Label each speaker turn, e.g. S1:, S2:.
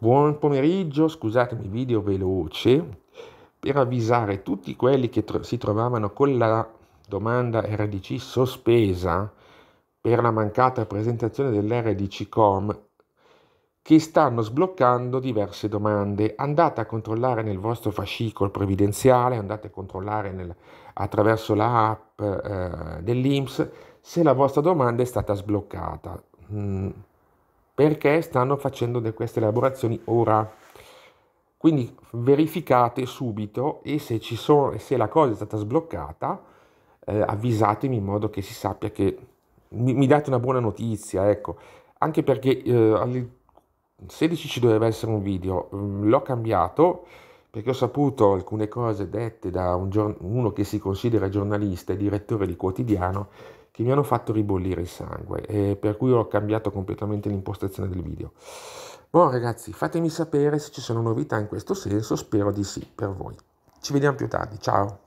S1: Buon pomeriggio, scusatemi video veloce, per avvisare tutti quelli che tro- si trovavano con la domanda RDC sospesa per la mancata presentazione dell'RDC COM che stanno sbloccando diverse domande. Andate a controllare nel vostro fascicolo previdenziale, andate a controllare nel, attraverso l'app eh, dell'IMSS se la vostra domanda è stata sbloccata. Mm perché stanno facendo de- queste elaborazioni ora. Quindi verificate subito e se, sono, se la cosa è stata sbloccata, eh, avvisatemi in modo che si sappia che mi, mi date una buona notizia, ecco. Anche perché eh, alle 16 ci doveva essere un video, mm, l'ho cambiato perché ho saputo alcune cose dette da un giorn- uno che si considera giornalista e direttore di quotidiano che mi hanno fatto ribollire il sangue e per cui ho cambiato completamente l'impostazione del video. Boh ragazzi, fatemi sapere se ci sono novità in questo senso, spero di sì per voi. Ci vediamo più tardi, ciao!